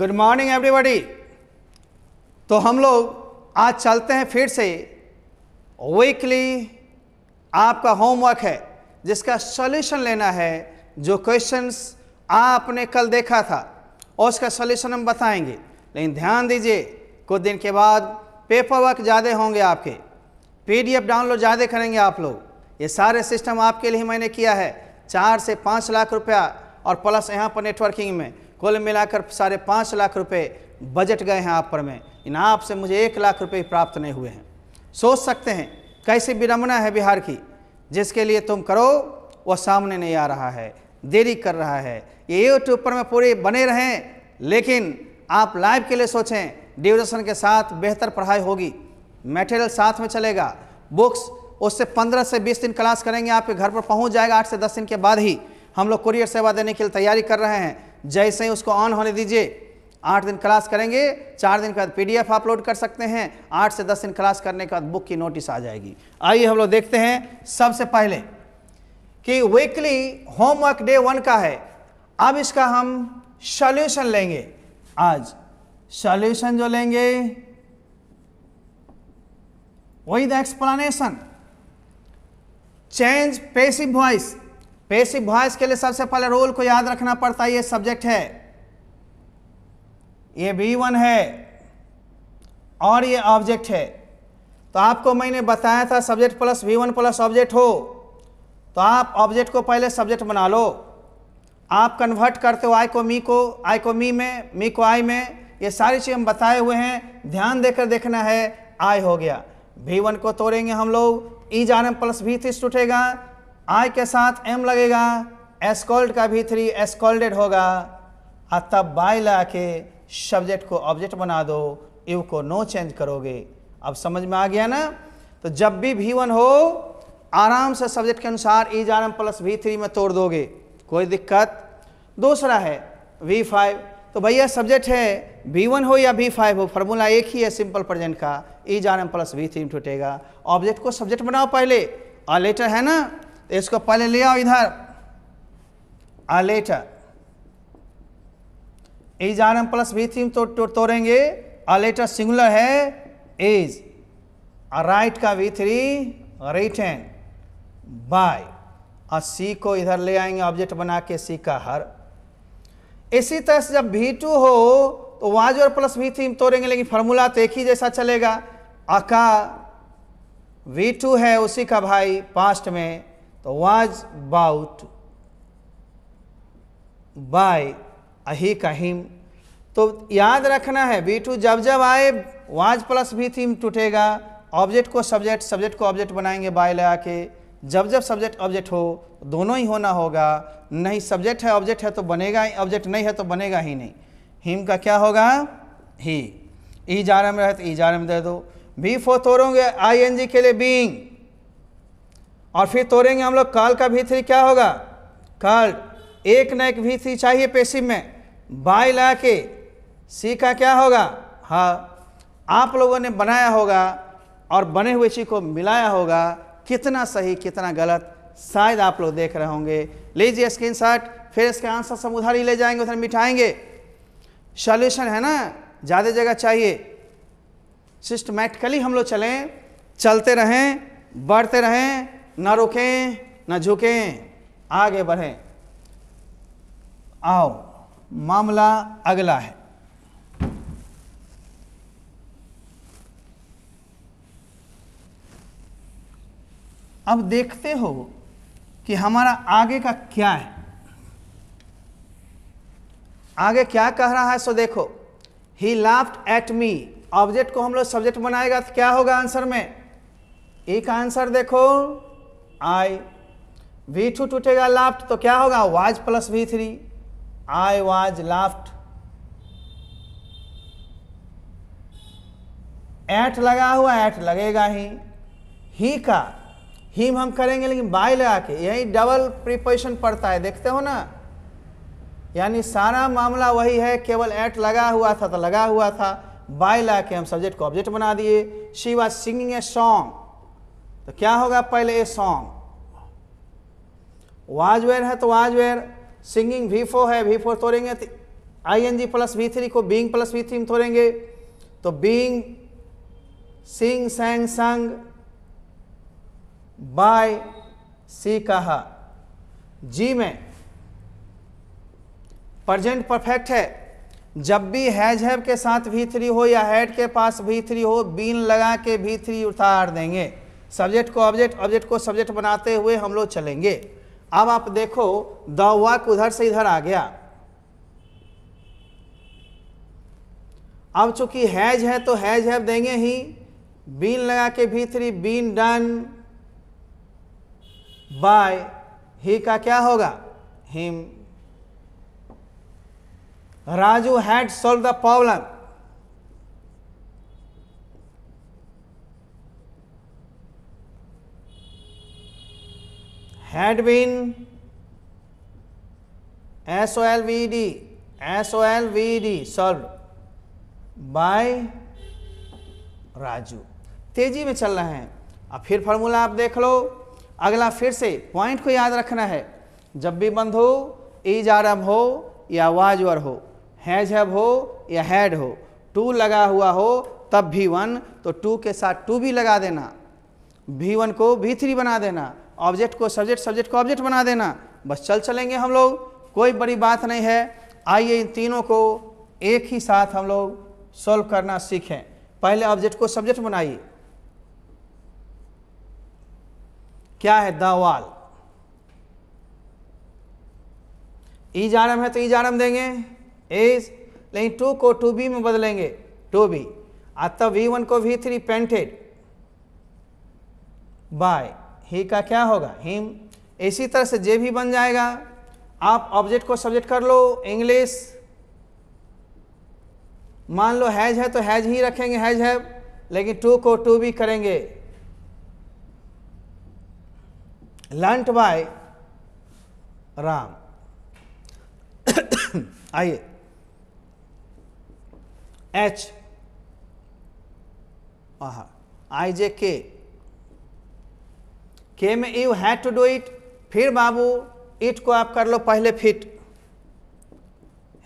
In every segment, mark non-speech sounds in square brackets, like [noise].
good morning everybody तो हम लोग आज चलते हैं फिर से वीकली आपका होमवर्क है जिसका सॉल्यूशन लेना है जो क्वेश्चंस आपने कल देखा था और उसका सॉल्यूशन हम बताएंगे लेकिन ध्यान दीजिए कुछ दिन के बाद पेपर वर्क ज़्यादा होंगे आपके पीडीएफ डाउनलोड ज़्यादा करेंगे आप लोग ये सारे सिस्टम आपके लिए मैंने किया है चार से पाँच लाख रुपया और प्लस यहाँ पर नेटवर्किंग में कुल मिलाकर साढ़े पाँच लाख रुपए बजट गए हैं आप पर में इन आपसे मुझे एक लाख रुपए प्राप्त नहीं हुए हैं सोच सकते हैं कैसी विडम्बना है बिहार की जिसके लिए तुम करो वह सामने नहीं आ रहा है देरी कर रहा है ये यूट्यूब पर में पूरे बने रहें लेकिन आप लाइव के लिए सोचें ड्यूरेशन के साथ बेहतर पढ़ाई होगी मटेरियल साथ में चलेगा बुक्स उससे 15 से 20 दिन क्लास करेंगे आपके घर पर पहुंच जाएगा 8 से 10 दिन के बाद ही हम लोग कुरियर सेवा देने के लिए तैयारी कर रहे हैं जैसे ही उसको ऑन होने दीजिए आठ दिन क्लास करेंगे चार दिन के बाद पी अपलोड कर सकते हैं आठ से दस दिन क्लास करने के बाद बुक की नोटिस आ जाएगी आइए हम लोग देखते हैं सबसे पहले कि वीकली होमवर्क डे वन का है अब इसका हम सॉल्यूशन लेंगे आज सॉल्यूशन जो लेंगे वही the explanation change passive voice passive voice के लिए सबसे पहले रोल को याद रखना पड़ता है ये सब्जेक्ट है ये बी वन है और ये ऑब्जेक्ट है तो आपको मैंने बताया था subject plus V one plus object हो तो आप ऑब्जेक्ट को पहले सब्जेक्ट बना लो आप कन्वर्ट करते हो आई को मी को आई को मी में मी को आई में ये सारी चीज़ हम बताए हुए हैं ध्यान देकर देखना है आई हो गया भी वन को तोड़ेंगे हम लोग ई जानम प्लस भी थी टूटेगा आई के साथ एम लगेगा एस्कॉल्ड का भी थ्री एस्कॉल्डेड होगा और तब बाई ला के सब्जेक्ट को ऑब्जेक्ट बना दो यू को नो चेंज करोगे अब समझ में आ गया ना तो जब भी भी वन हो आराम से सब्जेक्ट के अनुसार is are am plus V three में तोड़ दोगे कोई दिक्कत दूसरा है वी फाइव तो भैया सब्जेक्ट है वी वन हो या वी फाइव हो फार्मूला एक ही है सिंपल प्रेजेंट का is are am plus V three में टूटेगा ऑब्जेक्ट को सब्जेक्ट बनाओ पहले और लेटर है ना इसको पहले ले आओ इधर a letter is are am plus V three तो, तो तोड़ेंगे आ लेटर सिंगुलर है इज राइट का वी थ्री रिटर्न बाय और सी को इधर ले आएंगे ऑब्जेक्ट बना के सी का हर इसी तरह से जब वी टू हो तो वाज और प्लस वी थीम तोड़ेंगे लेकिन फॉर्मूला तो एक ही जैसा चलेगा अका वी टू है उसी का भाई पास्ट में was bought by ahikahim तो याद रखना है बी टू जब जब आए वाज प्लस भी थीम टूटेगा ऑब्जेक्ट को सब्जेक्ट सब्जेक्ट को ऑब्जेक्ट बनाएंगे बाय लगा के जब जब सब्जेक्ट ऑब्जेक्ट हो दोनों ही होना होगा नहीं सब्जेक्ट है ऑब्जेक्ट है तो बनेगा ही ऑब्जेक्ट नहीं है तो बनेगा ही नहीं हिम का क्या होगा ही ई e जारम रहे तो ई जारम दे दो बी फोर्थ हो आई एन जी के लिए बींग और फिर तोड़ेंगे हम लोग कल का भी थ्री क्या होगा कल एक न एक भी थ्री चाहिए पेशिव में बाई ला के सी का क्या होगा हाँ आप लोगों ने बनाया होगा और बने हुए चीज को मिलाया होगा कितना सही कितना गलत शायद आप लोग देख रहे होंगे लीजिए स्क्रीन शॉट फिर इसके आंसर सब उधर ही ले जाएंगे उधर मिठाएंगे सॉल्यूशन है ना ज़्यादा जगह चाहिए सिस्टमेटिकली हम लोग चलें चलते रहें बढ़ते रहें ना रुकें ना झुकें आगे बढ़ें आओ मामला अगला है अब देखते हो कि हमारा आगे का क्या है आगे क्या कह रहा है सो देखो he laughed at me object को हम लोग सब्जेक्ट बनाएगा तो क्या होगा आंसर में एक आंसर देखो आई वी टू टूटेगा लाफ्ट तो क्या होगा was plus V three I was laughed at लगा हुआ एट लगेगा ही ही का ही हम करेंगे लेकिन बाय लगा के यही डबल प्रिपोजिशन पड़ता है देखते हो ना यानी सारा मामला वही है केवल एट लगा हुआ था तो लगा हुआ था बाय लगा के हम सब्जेक्ट को ऑब्जेक्ट बना दिए she was singing a song तो क्या होगा पहले ए सॉन्ग वाजवेयर है तो वाजवेयर सिंगिंग वी फोर है वी फोर तोड़ेंगे तो I N G plus V three को बींग प्लस वी थ्री में तोड़ेंगे तो बींग सिंग सैंग संग बाय सी कहा जी में प्रजेंट परफेक्ट है जब भी हैज हैव के साथ भी थ्री हो या हेड के पास भी थ्री हो बीन लगा के भी थ्री उतार देंगे सब्जेक्ट को ऑब्जेक्ट ऑब्जेक्ट को सब्जेक्ट बनाते हुए हम लोग चलेंगे अब आप देखो द वर्क उधर से इधर आ गया अब चूंकि हैज है तो हैज है देंगे ही बीन लगा के V three been done by he का क्या होगा him Raju had solved the problem had been SOLVD, SOLVD solved by Raju तेजी में चल रहे हैं अब फिर फार्मूला आप देख लो अगला फिर से पॉइंट को याद रखना है जब भी बंद हो ईज आर एम हो या वाज वर हो हैज हैव हो या हैड हो टू लगा हुआ हो तब भी वन तो टू के साथ टू भी लगा देना भी वन को भी थ्री बना देना ऑब्जेक्ट को सब्जेक्ट सब्जेक्ट को ऑब्जेक्ट बना देना बस चल चलेंगे हम लोग कोई बड़ी बात नहीं है आइए इन तीनों को एक ही साथ हम लोग सॉल्व करना सीखें पहले ऑब्जेक्ट को सब्जेक्ट बनाइए क्या है दावाल ई आरम है तो ई आरम देंगे एज लेकिन टू को टू बी में बदलेंगे टू बी आता वी वन को V three painted by he का क्या होगा हिम इसी तरह से जे भी बन जाएगा आप ऑब्जेक्ट को सब्जेक्ट कर लो इंग्लिश मान लो हैज है तो हैज ही रखेंगे हैज है लेकिन टू को टू भी करेंगे लंट बाय राम आइए एच आई जे के के में you had to do it फिर बाबू इट को आप कर लो पहले फिट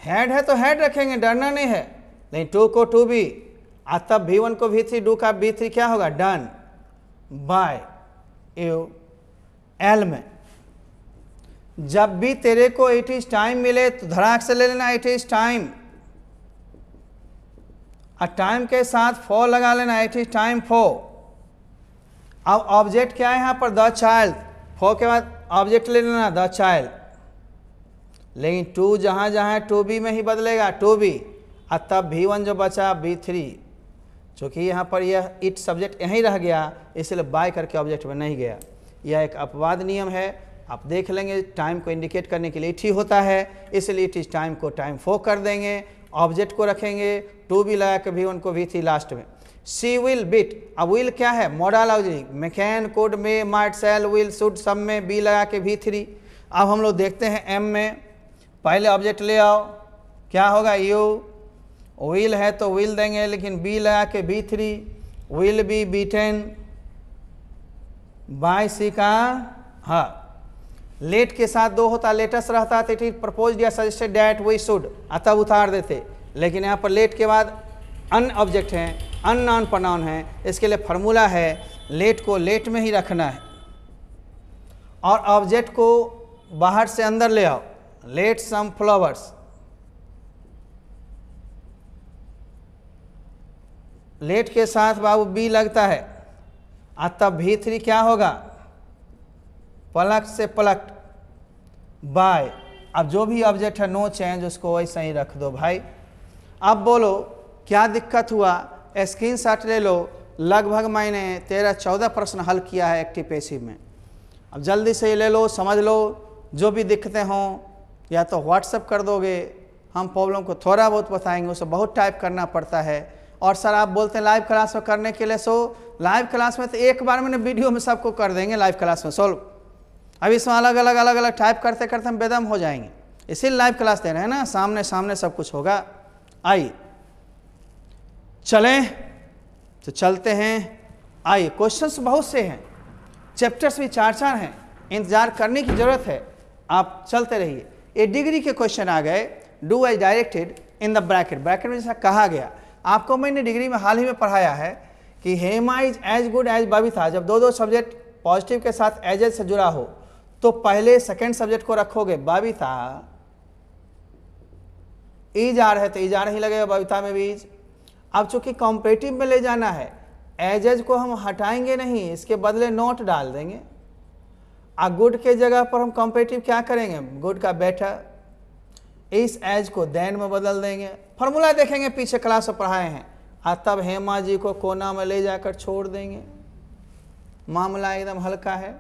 हैड है तो हैड रखेंगे डरना नहीं है लेकिन टू को टू बी आ तब भी वन को भी थ्री डू का बी थ्री क्या होगा डन बाय यू एल में जब भी तेरे को इट इज टाइम मिले तो धड़ाक से ले लेना इट इज टाइम और टाइम के साथ फो लगा लेना इट इज टाइम फोर अब ऑब्जेक्ट क्या है यहाँ पर द चाइल्ड फो के बाद ऑब्जेक्ट ले लेना द चाइल्ड लेकिन टू जहाँ जहाँ है टू बी में ही बदलेगा टू बी और तब भी वन जो बचा बी थ्री चूँकि यहाँ पर यह इट सब्जेक्ट यहीं रह गया इसलिए बाय करके ऑब्जेक्ट में नहीं गया यह एक अपवाद नियम है आप देख लेंगे टाइम को इंडिकेट करने के लिए इट ही होता है इसलिए इट इस टाइम को टाइम फो कर देंगे ऑब्जेक्ट को रखेंगे टू भी लगा के भी उनको भी थी लास्ट में सी विल बिट अब विल क्या है modal object may can could may might shall will should सब में बी लगा के भी थ्री अब हम लोग देखते हैं एम में पहले ऑब्जेक्ट ले आओ क्या होगा यू विल है तो विल देंगे लेकिन बी लगा के V three will be beaten by she का हाँ लेट के साथ दो होता लेटेस्ट रहता तो ठीक प्रपोज या सजेस्टेड डैट वी शुड अतब उतार देते लेकिन यहाँ पर लेट के बाद अन ऑब्जेक्ट हैं अन नॉन पनाउन हैं इसके लिए फार्मूला है लेट को लेट में ही रखना है और ऑब्जेक्ट को बाहर से अंदर ले आओ लेट सम फ्लावर्स लेट के साथ बाबू बी लगता है आ तब भी थ्री क्या होगा पलक से पलट बाय अब जो भी ऑब्जेक्ट है नो चेंज उसको वैसे ही रख दो भाई अब बोलो क्या दिक्कत हुआ स्क्रीन शॉट ले लो लगभग मैंने तेरह चौदह प्रश्न हल किया है एक्टिव पेशी में अब जल्दी से ये ले लो समझ लो जो भी दिक्कतें हों या तो व्हाट्सअप कर दोगे हम प्रॉब्लम को थोड़ा बहुत बताएंगे उसे बहुत टाइप करना पड़ता है और सर आप बोलते हैं लाइव क्लास में करने के लिए सो लाइव क्लास में तो एक बार मैंने वीडियो में सबको कर देंगे लाइव क्लास में सोल्व अब इसमें अलग अलग अलग अलग टाइप करते करते हम बेदम हो जाएंगे इसीलिए लाइव क्लास दे रहे हैं ना सामने सामने सब कुछ होगा आई चलें तो चलते हैं आइए क्वेश्चंस बहुत से हैं चैप्टर्स भी चार चार हैं इंतज़ार करने की ज़रूरत है आप चलते रहिए ये डिग्री के क्वेश्चन आ गए do as directed in the bracket bracket में जैसा कहा गया आपको मैंने डिग्री में हाल ही में पढ़ाया है कि Hema is as good as Babita जब दो दो सब्जेक्ट पॉजिटिव के साथ एज एज से जुड़ा हो तो पहले सेकेंड सब्जेक्ट को रखोगे बबीता ईज आ रहे तो ईज आ रही लगेगा बबीता में भी अब चूंकि कॉम्पेटिव में ले जाना है एज एज को हम हटाएंगे नहीं इसके बदले नोट डाल देंगे आ गुड के जगह पर हम कॉम्पेटिव क्या करेंगे गुड का बेटर इस एज को देन में बदल देंगे फॉर्मूला देखेंगे पीछे क्लास में पढ़ाए हैं आ तब हेमा जी को कोना में ले जाकर छोड़ देंगे मामला एकदम हल्का है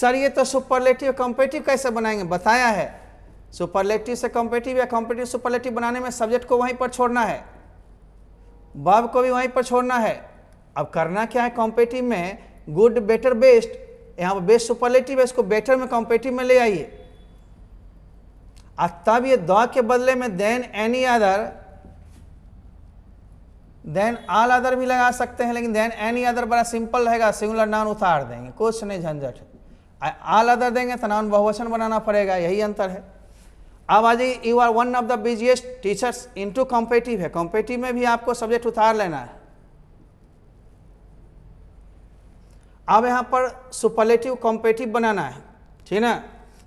सर ये तो सुपरलेटिव कॉम्पेटिव कैसे बनाएंगे बताया है सुपरलेटिव से कॉम्पेटिव या कॉम्पेटिव सुपरलेटिव बनाने में सब्जेक्ट को वहीं पर छोड़ना है बब को भी वहीं पर छोड़ना है अब करना क्या है कॉम्पेटिव में गुड बेटर बेस्ट यहाँ पर बेस्ट सुपरलेटिव है इसको बेटर में कॉम्पेटिव में ले आइए और तब ये द के बदले में than any other than all other भी लगा सकते हैं लेकिन देन एनी अदर बड़ा सिंपल रहेगा सिंगुलर नाउन उतार देंगे कुछ नहीं झंझट आल अदर देंगे तो नाउन बहुवचन बनाना पड़ेगा यही अंतर है अब आज you are one of the busiest teachers into competitive है कॉम्पेटिव में भी आपको सब्जेक्ट उतार लेना है अब यहाँ पर सुपरलेटिव कॉम्पेटिव बनाना है ठीक ना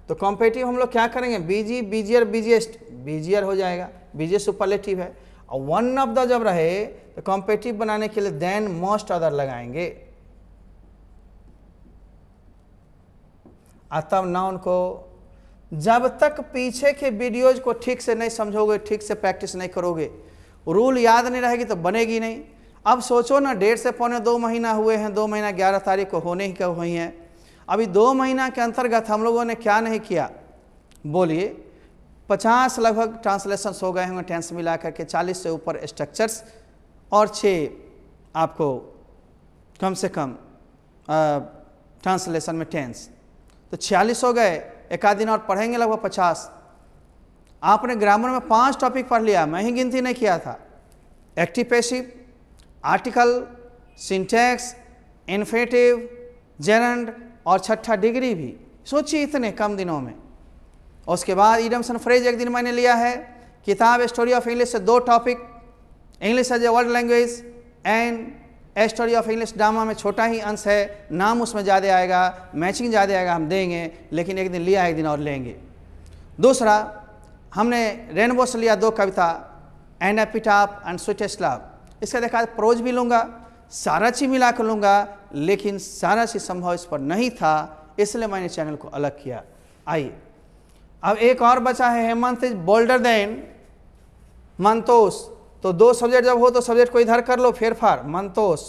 तो कॉम्पेटिव हम लोग क्या करेंगे बीजी बीजियर बीजिएस्ट बीजियर हो जाएगा बीजे सुपरलेटिव है और वन ऑफ द जब रहे तो कॉम्पेटिव बनाने के लिए देन मोस्ट अदर लगाएंगे तब ना उनको जब तक पीछे के वीडियोज को ठीक से नहीं समझोगे ठीक से प्रैक्टिस नहीं करोगे रूल याद नहीं रहेगी तो बनेगी नहीं अब सोचो ना डेढ़ से पौने दो महीना हुए हैं दो महीना ग्यारह तारीख को होने ही का हुई हैं अभी दो महीना के अंतर्गत हम लोगों ने क्या नहीं किया बोलिए पचास लगभग ट्रांसलेशंस हो गए होंगे टेंस मिला करके चालीस से ऊपर स्ट्रक्चर्स और छः आपको कम से कम ट्रांसलेशन में टेंस तो छियालीस हो गए एक आध दिन और पढ़ेंगे लगभग पचास आपने ग्रामर में पांच टॉपिक पढ़ लिया मैं ही गिनती नहीं किया था active passive article syntax infinitive gerund और छठा डिग्री भी सोचिए इतने कम दिनों में उसके बाद ईडमसन फ्रेज एक दिन मैंने लिया है किताब स्टोरी ऑफ इंग्लिश से दो topic English as a world language and a story of English drama में छोटा ही अंश है नाम उसमें ज़्यादा आएगा मैचिंग ज़्यादा आएगा हम देंगे लेकिन एक दिन लिया एक दिन और लेंगे दूसरा हमने रेनबो से लिया दो कविता and epitaph and sweetest love इसका देखा प्रोज भी लूँगा सारा चीज़ मिला कर लूँगा लेकिन सारा चीज़ संभव इस पर नहीं था इसलिए मैंने चैनल को अलग किया आइए अब एक और बचा है Hemant is bolder than Mantosh तो दो सब्जेक्ट जब हो तो सब्जेक्ट को इधर कर लो फेरफार मंतोष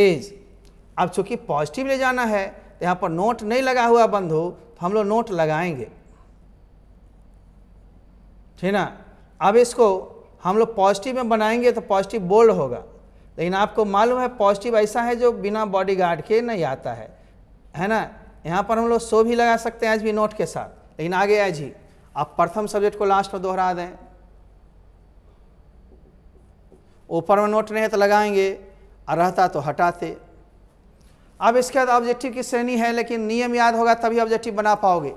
एज अब चूंकि पॉजिटिव ले जाना है तो यहाँ पर नोट नहीं लगा हुआ बंधु तो हम लोग नोट लगाएंगे ठीक ना अब इसको हम लोग पॉजिटिव में बनाएंगे तो पॉजिटिव बोल्ड होगा लेकिन आपको मालूम है पॉजिटिव ऐसा है जो बिना बॉडी गार्ड के नहीं आता है है ना यहाँ पर हम लोग सो भी लगा सकते हैं आज भी नोट के साथ लेकिन आगे आज ही आप प्रथम सब्जेक्ट को लास्ट में दोहरा दें ऊपर में नोट है तो लगाएंगे और रहता तो हटाते अब इसके बाद ऑब्जेक्टिव की श्रेणी है लेकिन नियम याद होगा तभी ऑब्जेक्टिव बना पाओगे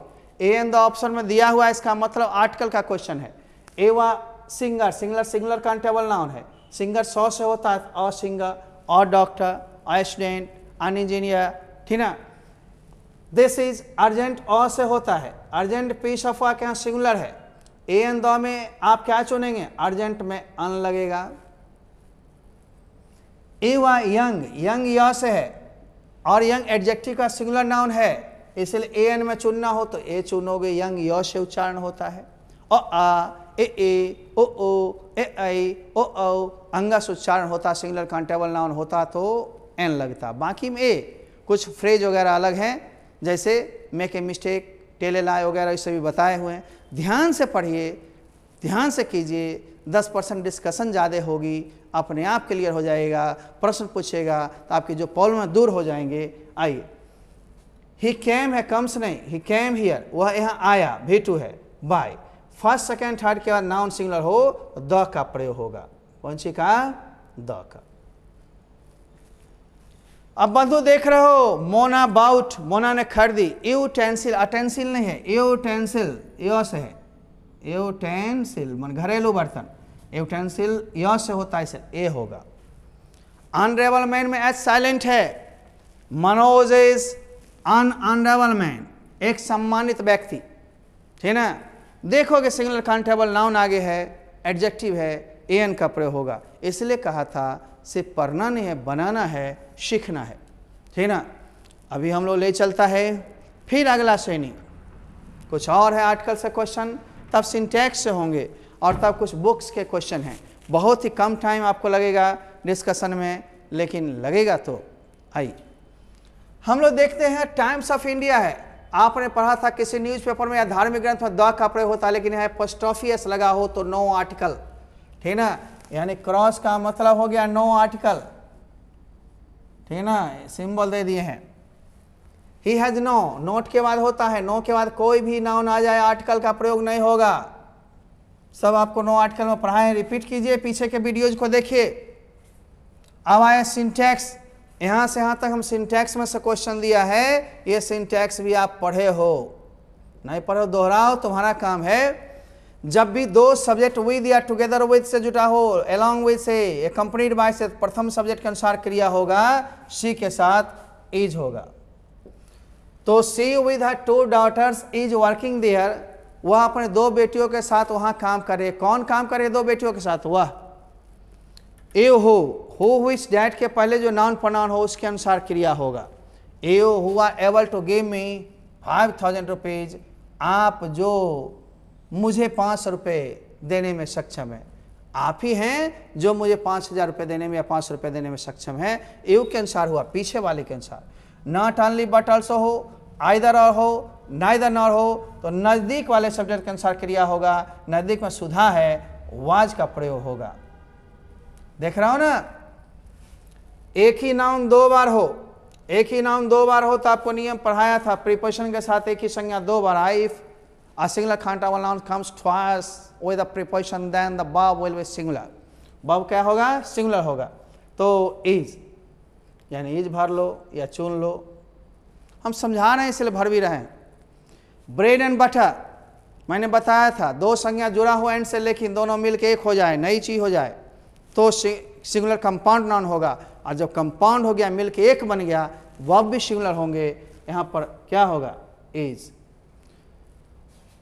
ए एन द ऑप्शन में दिया हुआ इसका मतलब आर्टिकल का क्वेश्चन है ए वा singer singular singular countable noun है सिंगर सौ से होता है a singer a doctor a student student an engineer ठीक ना दिस इज अर्जेंट अ से होता है अर्जेंट पीस ऑफ वर्क यहाँ सिंगुलर है ए एन द में आप क्या चुनेंगे अर्जेंट में अन लगेगा ए एवा यंग यंग य से है और यंग एडजेक्टिव का सिंगुलर नाउन है इसलिए ए एन में चुनना हो तो ए चुनोगे यंग य से उच्चारण होता है और आ ए ए ओ ओ ए आई ओ औ अंगस उच्चारण होता सिंगुलर कांटेबल नाउन होता तो एन लगता बाकी में ए कुछ फ्रेज वगैरह अलग हैं जैसे मेक ए मिस्टेक टेले लाए वगैरह इससे भी बताए हुए हैं ध्यान से पढ़िए ध्यान से कीजिए 10 परसेंट डिस्कशन ज़्यादा होगी अपने आप क्लियर हो जाएगा प्रश्न पूछेगा तो आपकी जो प्रॉब्लम दूर हो जाएंगे आइए ही कैम है कम्स नहीं ही कैम हियर वह यहाँ आया भी टू है बाय फर्स्ट सेकेंड थर्ड के बाद नाउन सिंगलर हो द का प्रयोग होगा कौन सी का द का अब बंधु देख रहे हो मोना बाउट मोना ने खरीदी टेंसिल अटेंसिल नहीं है टेंसिल यो से है यूटेंसिल मन घरेलू बर्तन यूटेंसिल य से होता है ए होगा अनरेबल मैन में एच साइलेंट है Manoj is an honourable man एक सम्मानित व्यक्ति ठीक ना देखोगे सिग्नल कांटेबल नाउन आगे है एडजेक्टिव है ए एन का प्रयोग होगा इसलिए कहा था सिर्फ पढ़ना नहीं है बनाना है सीखना है ठीक ना अभी हम लोग ले चलता है फिर अगला श्रेणी कुछ और है आर्टिकल से क्वेश्चन तब सिंटैक्स से होंगे और तब कुछ बुक्स के क्वेश्चन हैं बहुत ही कम टाइम आपको लगेगा डिस्कशन में लेकिन लगेगा तो आई हम लोग देखते हैं टाइम्स ऑफ इंडिया है आपने पढ़ा था किसी न्यूज़पेपर में या धार्मिक ग्रंथ में द प्रयोग होता लेकिन यहाँ पोस्टॉफियस लगा हो तो नो आर्टिकल ठीक ना यानी क्रॉस का मतलब हो गया नो आर्टिकल ठीक ना सिंबल दे दिए हैं ही हैज नो नोट के बाद होता है नो के बाद कोई भी नाउन आ जाए आर्टिकल का प्रयोग नहीं होगा सब आपको नो आर्टिकल में पढ़ाएं रिपीट कीजिए पीछे के वीडियोज को देखिए अब आए सिंटैक्स यहाँ से यहाँ तक हम सिंटैक्स में से क्वेश्चन दिया है ये सिंटैक्स भी आप पढ़े हो नहीं पढ़ो दोहराओ तुम्हारा काम है जब भी दो सब्जेक्ट विद या टुगेदर विद से जुटा हो एलॉन्ग विद से कंपनीड बाय से प्रथम सब्जेक्ट के अनुसार क्रिया होगा सी के साथ इज होगा तो she with her two daughters is working there वह अपने दो बेटियों के साथ वहां काम करे कौन काम करे दो बेटियों के साथ वह ए हो हो हुई डैट के पहले जो नॉन प्रनाउन हो उसके अनुसार क्रिया होगा are you able to give me five thousand rupees आप जो मुझे पाँच सौ रुपये देने में सक्षम है आप ही हैं जो मुझे पाँच हज़ार रुपये देने में या पाँच सौ रुपये देने में सक्षम है ए के अनुसार हुआ पीछे वाले के अनुसार नॉट ऑनली बट ऑल्सो हो either और हो नाइदर नॉर हो तो नज़दीक वाले सब्जेक्ट के अनुसार क्रिया होगा नज़दीक में सुधा है वाज का प्रयोग होगा देख रहा हो ना एक ही नाउन दो बार हो एक ही नाउन दो बार हो तो आपको नियम पढ़ाया था प्रिपोजिशन के साथ एक ही संज्ञा दो बार आइफ अ सिंगलर खांटा वाला noun comes twice with a preposition than the verb will be singular verb क्या होगा सिंगलर होगा तो इज या नीज भर लो या चुन लो हम समझा रहे हैं इसलिए भर भी रहे हैं ब्रेड एंड बटर मैंने बताया था दो संज्ञा जुड़ा हुआ एंड से लेकिन दोनों मिलके एक हो जाए नई चीज़ हो जाए तो सिंगुलर कंपाउंड नॉन होगा और जब कंपाउंड हो गया मिल एक बन गया वह भी सिंगुलर होंगे यहाँ पर क्या होगा इज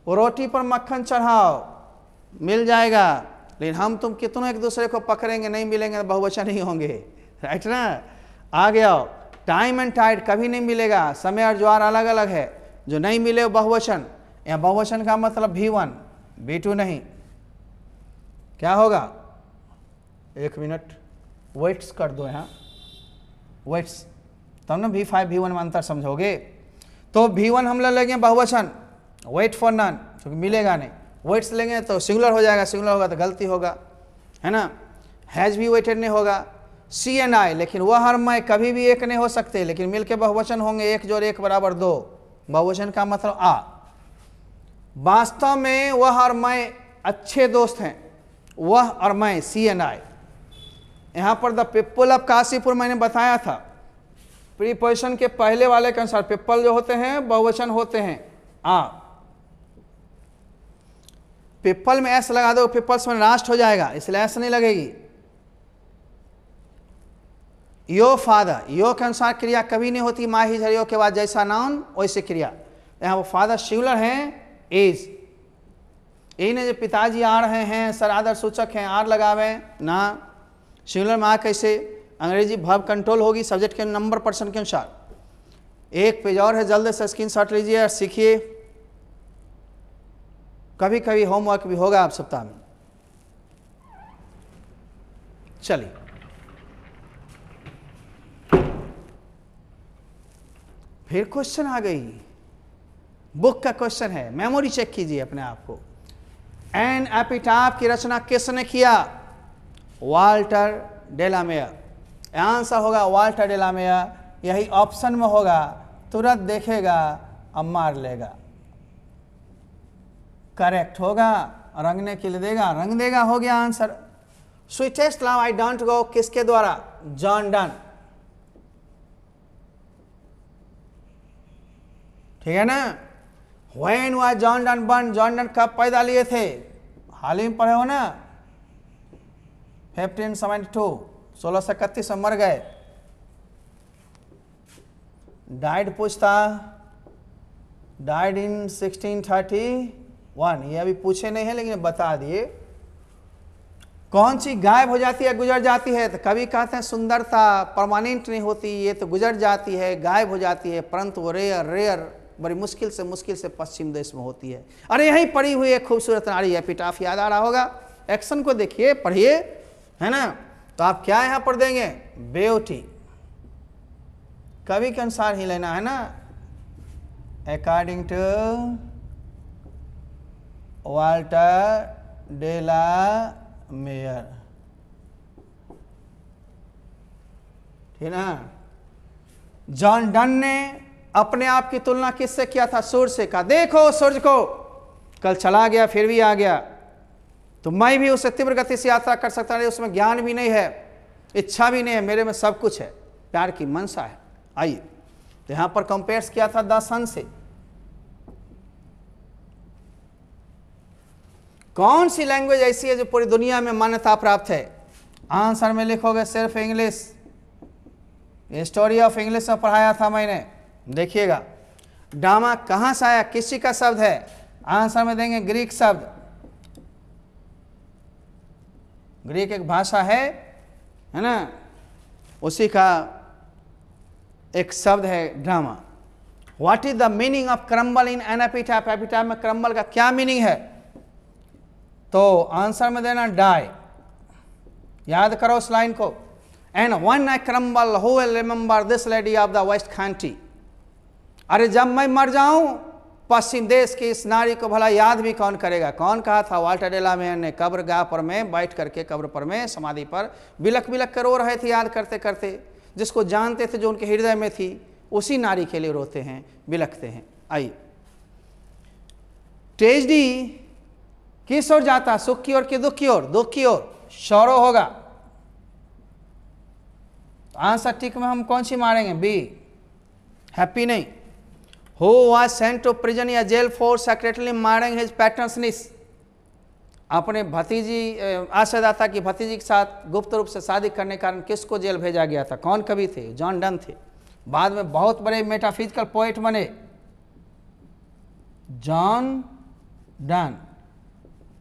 रोटी पर मक्खन चढ़ाओ मिल जाएगा लेकिन हम तुम कितनों एक दूसरे को पकड़ेंगे नहीं मिलेंगे तो बहुवचन ही होंगे राइट [laughs] ना आ गया टाइम एंड टाइड कभी नहीं मिलेगा समय और ज्वार अलग अलग है जो नहीं मिले वो बहुवचन या बहुवचन का मतलब भी वन बी टू नहीं क्या होगा एक मिनट वेट्स कर दो यहाँ वेट्स तब तो ना भी फाइव भी वन में अंतर समझोगे तो भी वन हम लोग लेंगे बहुवचन वेट फॉर नन क्योंकि मिलेगा नहीं वेट्स लेंगे तो सिंगुलर हो जाएगा सिंगुलर होगा तो गलती होगा है ना हैज भी वेटेड नहीं होगा सी एन आई लेकिन वह हर मैं कभी भी एक नहीं हो सकते लेकिन मिलके बहुवचन होंगे एक जोड़ एक बराबर दो बहुवचन का मतलब आ वास्तव में वह और मैं अच्छे दोस्त हैं वह और मैं सी एन आई यहाँ पर द पिपल ऑफ काशीपुर मैंने बताया था प्रीपोजिशन के पहले वाले के अनुसार पिपल जो होते हैं बहुवचन होते हैं आ पिपल में ऐसा लगा दो पिपल्स में राष्ट्र हो जाएगा इसलिए ऐसा नहीं लगेगी यो फादर यो के अनुसार क्रिया कभी नहीं होती माँ झरियो के बाद जैसा नाउन वैसे क्रिया यहाँ वो फादर शिवलर हैं इज यही ना जो पिताजी आ रहे हैं सर आदर सूचक हैं आर लगावे ना शिवलर माँ कैसे अंग्रेजी भाव कंट्रोल होगी सब्जेक्ट के नंबर पर्सन के अनुसार एक पेज और है जल्द से स्क्रीन शॉट लीजिए और सीखिए कभी कभी होमवर्क भी होगा आप सप्ताह में चलिए फिर क्वेश्चन आ गई बुक का क्वेश्चन है मेमोरी चेक कीजिए अपने आप को एन एपिटाप की रचना किसने किया वाल्टर डेलामेयर आंसर होगा वाल्टर डेलामेयर यही ऑप्शन में होगा तुरंत देखेगा अब मार लेगा करेक्ट होगा रंगने के लिए देगा रंग देगा हो गया आंसर स्विचेस्ट लाव आई डोंट गो किसके द्वारा जॉन डन ठीक है ना वैन हुआ John Donne born John Donne कब पैदा लिए थे हाल ही में पढ़े हो ना फिफ्टीन सेवेंटी टू सोलह सौ इकतीस में मर गए डाइड पूछता died in sixteen thirty one ये अभी पूछे नहीं है लेकिन बता दिए कौन सी गायब हो जाती है गुजर जाती है तो कभी कहते हैं सुंदरता परमानेंट नहीं होती ये तो गुजर जाती है गायब हो जाती है परंतु वो रेयर रेयर बड़ी मुश्किल से मुश्किल से पश्चिम देश में होती है अरे यहीं पड़ी हुई एक खूबसूरत नारी है पिटाफ याद आ रहा होगा एक्शन को देखिए पढ़िए है ना तो आप क्या यहाँ पर देंगे बेउठी कवि के अनुसार ही लेना है ना according to Walter de la Mare ठीक ना जॉन डन ने अपने आप की तुलना किससे किया था सूर्य से कहा देखो सूर्य को कल चला गया फिर भी आ गया तो मैं भी उसे तीव्र गति से यात्रा कर सकता नहीं उसमें ज्ञान भी नहीं है इच्छा भी नहीं है मेरे में सब कुछ है प्यार की मनसा है आइए तो यहां पर कंपेयर किया था दस सन से कौन सी लैंग्वेज ऐसी है जो पूरी दुनिया में मान्यता प्राप्त है आंसर में लिखोगे सिर्फ इंग्लिश स्टोरी ऑफ इंग्लिश में पढ़ाया था मैंने देखिएगा डामा कहां से आया किसी का शब्द है आंसर में देंगे ग्रीक शब्द ग्रीक एक भाषा है है ना उसी का एक शब्द है drama what is the meaning of crumble in an epitaph epitaph में क्रम्बल का क्या मीनिंग है तो आंसर में देना डाय याद करो उस लाइन को and when I crumble who remember this lady of the West खांटी अरे जब मैं मर जाऊं पश्चिम देश की इस नारी को भला याद भी कौन करेगा कौन कहा था वाल्टर डेलामेयर ने कब्र गाह पर में बैठ करके कब्र पर में समाधि पर बिलक बिलक कर रो रहे थे याद करते करते जिसको जानते थे जो उनके हृदय में थी उसी नारी के लिए रोते हैं बिलखते हैं आई ट्रेजडी किस ओर जाता सुख की ओर कि दुख की ओर दुख की ओर शौरो होगा आंसर टिक में हम कौन सी मारेंगे बी हैप्पी नहीं who was sent to prison या for secretly marrying his his patronsnies अपने भतीजी आशादाता की भतीजी के साथ गुप्त रूप से शादी करने के कारण किसको जेल भेजा गया था कौन कवि थे जॉन डन थे बाद में बहुत बड़े मेटाफिजिकल पोइट बने जॉन डन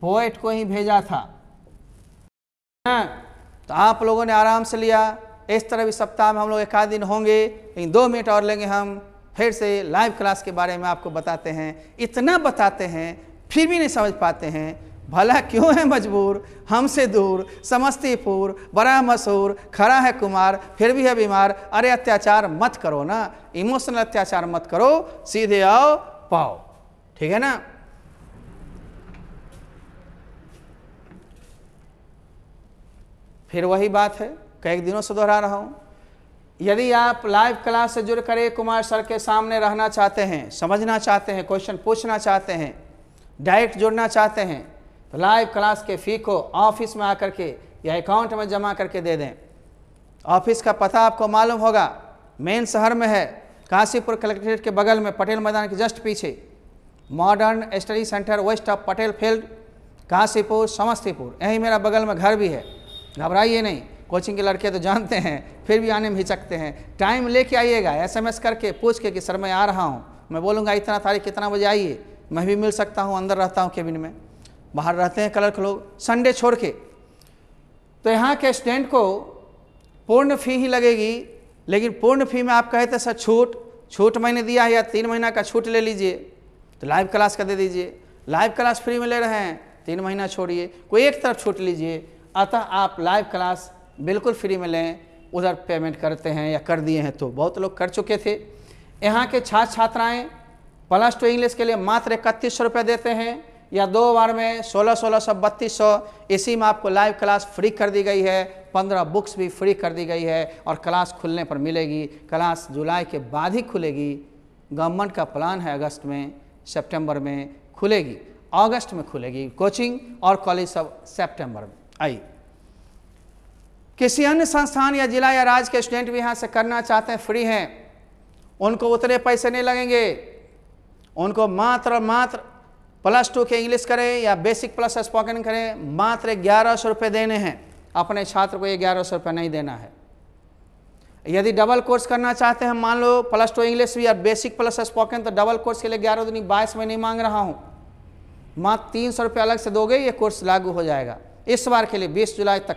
पोइट को ही भेजा था तो आप लोगों ने आराम से लिया इस तरह भी सप्ताह में हम लोग एक आध दिन होंगे लेकिन दो मिनट और लेंगे हम फिर से लाइव क्लास के बारे में आपको बताते हैं इतना बताते हैं फिर भी नहीं समझ पाते हैं भला क्यों है मजबूर हमसे दूर समस्तीपुर बड़ा मशहूर खड़ा है कुमार फिर भी है बीमार अरे अत्याचार मत करो ना इमोशनल अत्याचार मत करो सीधे आओ पाओ ठीक है ना फिर वही बात है कई दिनों से दोहरा रहा हूँ यदि आप लाइव क्लास से जुड़ कर कुमार सर के सामने रहना चाहते हैं समझना चाहते हैं क्वेश्चन पूछना चाहते हैं डायरेक्ट जुड़ना चाहते हैं तो लाइव क्लास के फ़ी को ऑफिस में आकर के या अकाउंट में जमा करके दे दें ऑफिस का पता आपको मालूम होगा मेन शहर में है काशीपुर कलेक्ट्रेट के बगल में पटेल मैदान के जस्ट पीछे modern study centre west of Patel field Kashipur Samastipur यहीं मेरा बगल में घर भी है घबराइए नहीं कोचिंग के लड़के तो जानते हैं फिर भी आने में हिचकते हैं टाइम लेके आइएगा एसएमएस करके पूछ के कि सर मैं आ रहा हूँ मैं बोलूँगा इतना तारीख कितना बजे आइए मैं भी मिल सकता हूँ अंदर रहता हूँ केबिन में बाहर रहते हैं क्लर्क लोग संडे छोड़ के तो यहाँ के स्टूडेंट को पूर्ण फी ही लगेगी लेकिन पूर्ण फी में आप कहे थे तो, सर छूट छूट मैंने दिया है या तीन महीना का छूट ले लीजिए तो लाइव क्लास का दे दीजिए लाइव क्लास फ्री में ले रहे हैं तीन महीना छोड़िए कोई एक तरफ छूट लीजिए अतः आप लाइव क्लास बिल्कुल फ्री में लें उधर पेमेंट करते हैं या कर दिए हैं तो बहुत लोग कर चुके थे यहाँ के छात्र छात्राएँ प्लस टू इंग्लिश के लिए मात्र इकतीस सौ रुपये देते हैं या दो बार में सोलह सोलह सौ बत्तीस सौ इसी में आपको लाइव क्लास फ्री कर दी गई है पंद्रह बुक्स भी फ्री कर दी गई है और क्लास खुलने पर मिलेगी क्लास जुलाई के बाद ही खुलेगी गवर्नमेंट का प्लान है अगस्त में सितंबर में खुलेगी अगस्त में खुलेगी कोचिंग और कॉलेज सब सेप्टेम्बर में आई किसी अन्य संस्थान या जिला या राज्य के स्टूडेंट भी यहाँ से करना चाहते हैं फ्री हैं उनको उतने पैसे नहीं लगेंगे उनको मात्र मात्र प्लस टू के इंग्लिश करें या बेसिक प्लस स्पोकन करें मात्र ग्यारह सौ रुपये देने हैं अपने छात्र को ये ग्यारह सौ रुपये नहीं देना है यदि डबल कोर्स करना चाहते हैं मान लो प्लस टू इंग्लिश भी या बेसिक प्लस स्पोकन तो डबल कोर्स के लिए ग्यारह दिन बाईस में नहीं मांग रहा हूँ मात्र तीन सौ रुपये अलग से दोगे ये कोर्स लागू हो जाएगा इस बार के लिए बीस जुलाई तक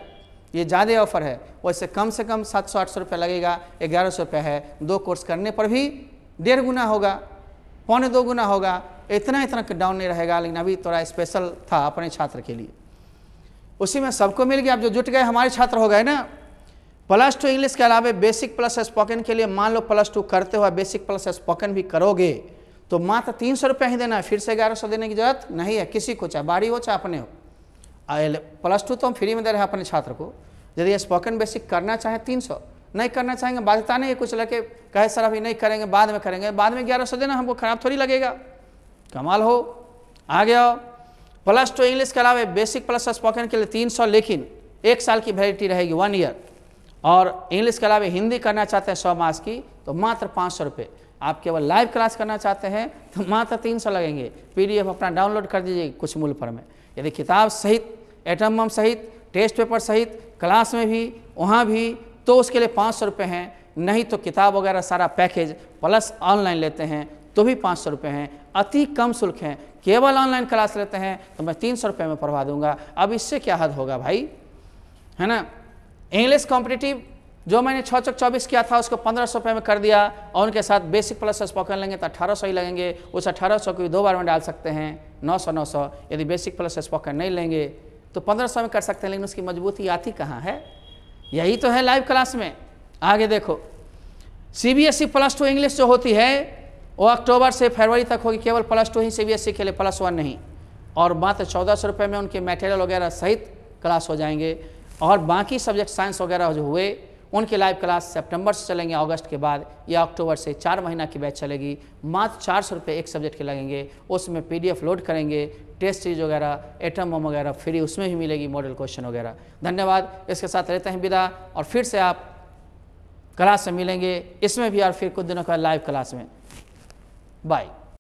ये ज़्यादा ऑफर है वैसे कम से कम सात सौ आठ सौ रुपये लगेगा ग्यारह सौ रुपये है दो कोर्स करने पर भी डेढ़ गुना होगा पौने दो गुना होगा इतना इतना डाउन नहीं रहेगा लेकिन अभी थोड़ा स्पेशल था अपने छात्र के लिए उसी में सबको मिल गया अब जो जुट गए हमारे छात्र हो गए ना प्लस टू इंग्लिश के अलावा बेसिक प्लस स्पोकन के लिए मान लो प्लस टू करते हुए बेसिक प्लस स्पोकन भी करोगे तो मात्र तीन सौ रुपया ही देना है फिर से ग्यारह सौ देने की जरूरत नहीं है किसी को चाहे बाड़ी हो चाहे अपने हो प्लस टू तो हम फ्री में दे रहे हैं अपने छात्र को यदि स्पोकन बेसिक करना चाहे तीन सौ नहीं करना चाहेंगे बाध्यता नहीं है कुछ लड़के कहे सर अभी नहीं करेंगे बाद में करेंगे बाद में ग्यारह सौ देना हमको खराब थोड़ी लगेगा कमाल हो आ गया प्लस टू इंग्लिश के अलावा बेसिक प्लस स्पोकन के लिए तीन सौ लेकिन एक साल की वैलिडिटी रहेगी वन ईयर और इंग्लिश के अलावा हिंदी करना चाहते हैं सौ मार्क्स की तो मात्र पाँच सौ रुपये आप केवल लाइव क्लास करना चाहते हैं तो मात्र तीन सौ लगेंगे एफ अपना डाउनलोड कर दीजिए कुछ मूल पर में यदि किताब सहित एटम बम सहित टेस्ट पेपर सहित क्लास में भी वहाँ भी तो उसके लिए पाँच सौ रुपये हैं नहीं तो किताब वगैरह सारा पैकेज प्लस ऑनलाइन लेते हैं तो भी पाँच सौ रुपये हैं अति कम शुल्क हैं केवल ऑनलाइन क्लास लेते हैं तो मैं तीन सौ रुपये में पढ़वा दूंगा अब इससे क्या हद होगा भाई है ना इंग्लिश कॉम्पिटिटिव जो मैंने छः चौक चौबीस किया था उसको पंद्रह सौ रुपये में कर दिया और उनके साथ बेसिक प्लस स्पोकन लेंगे तो अठारह सौ ही लगेंगे उस अठारह सौ को भी दो बार में डाल सकते हैं नौ सौ नौ सौ यदि बेसिक प्लस स्पोकन नहीं लेंगे तो पंद्रह सौ में कर सकते हैं लेकिन उसकी मजबूती आती कहाँ है यही तो है लाइव क्लास में आगे देखो C B S E plus two English जो होती है वो अक्टूबर से फरवरी तक होगी केवल प्लस टू ही सी बी एस ई के लिए प्लस वन नहीं और मात्र चौदह सौ रुपये में उनके मटेरियल वगैरह सहित क्लास हो जाएंगे और बाकी सब्जेक्ट साइंस वगैरह जो हुए उनकी लाइव क्लास सितंबर से चलेंगे अगस्त के बाद या अक्टूबर से चार महीना की बैच चलेगी मात्र चार सौ रुपये एक सब्जेक्ट के लगेंगे उसमें पीडीएफ लोड करेंगे टेस्ट सीरीज वगैरह एटम बम वगैरह फ्री उसमें भी मिलेगी मॉडल क्वेश्चन वगैरह धन्यवाद इसके साथ रहते हैं विदा और फिर से आप क्लास में मिलेंगे इसमें भी और फिर कुछ दिनों का लाइव क्लास में बाय